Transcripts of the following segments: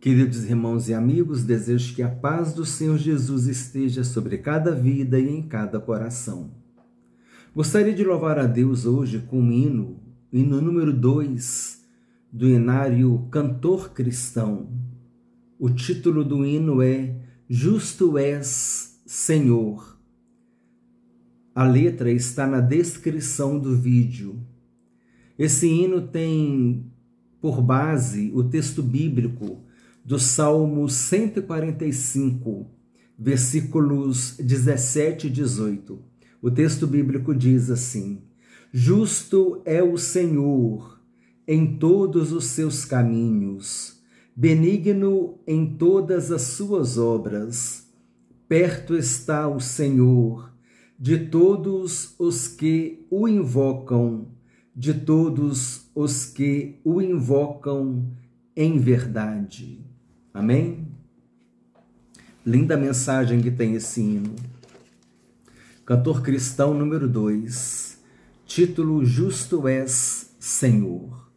Queridos irmãos e amigos, desejo que a paz do Senhor Jesus esteja sobre cada vida e em cada coração. Gostaria de louvar a Deus hoje com um hino, hino número 2 do hinário Cantor Cristão. O título do hino é Justo és, Senhor. A letra está na descrição do vídeo. Esse hino tem por base o texto bíblico do Salmo 145, versículos 17 e 18. O texto bíblico diz assim: Justo é o Senhor em todos os seus caminhos, benigno em todas as suas obras. Perto está o Senhor de todos os que o invocam, de todos os que o invocam em verdade. Amém? Linda mensagem que tem esse hino. Cantor cristão número 2. Título Justo és, Senhor.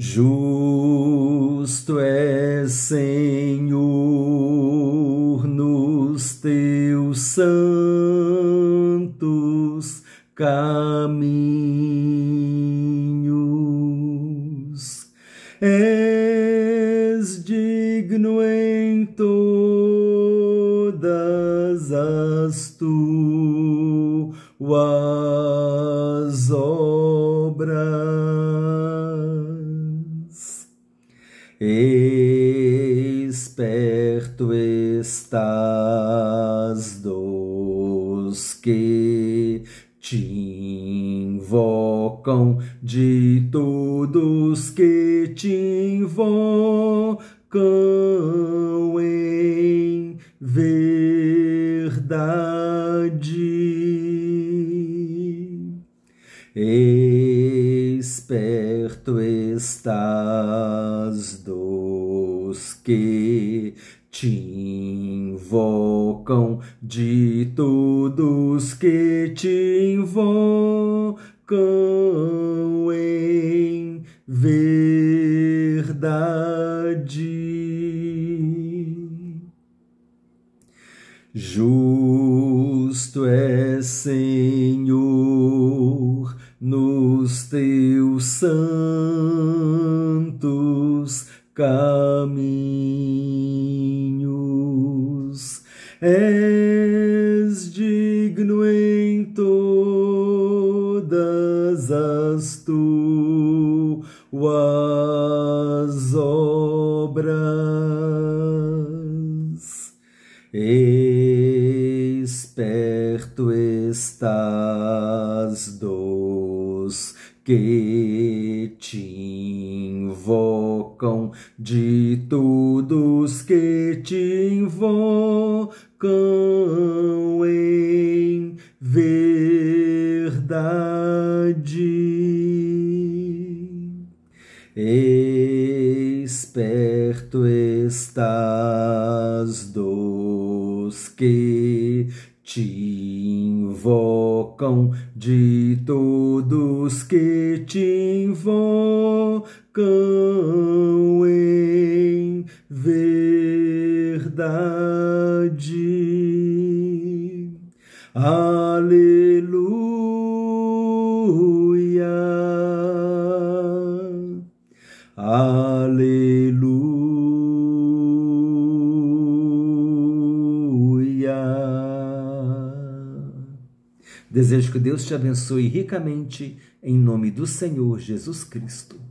Justo és, Senhor, nos teus santos caminhos. É benigno em todas as tuas obras. Esperto estás dos que te invocam de todos que te invocam cão em verdade. Esperto estás dos que te invocam, de todos que te invocam em verdade verdade. Justo é, Senhor, nos teus santos caminhos. é digno em todas as tuas tuas obras. Eis perto estás dos que te invocam, de todos que te invocam em verdade esperto estás dos que te invocam, de todos que te invocam em verdade. Aleluia. Aleluia. Desejo que Deus te abençoe ricamente, em nome do Senhor Jesus Cristo.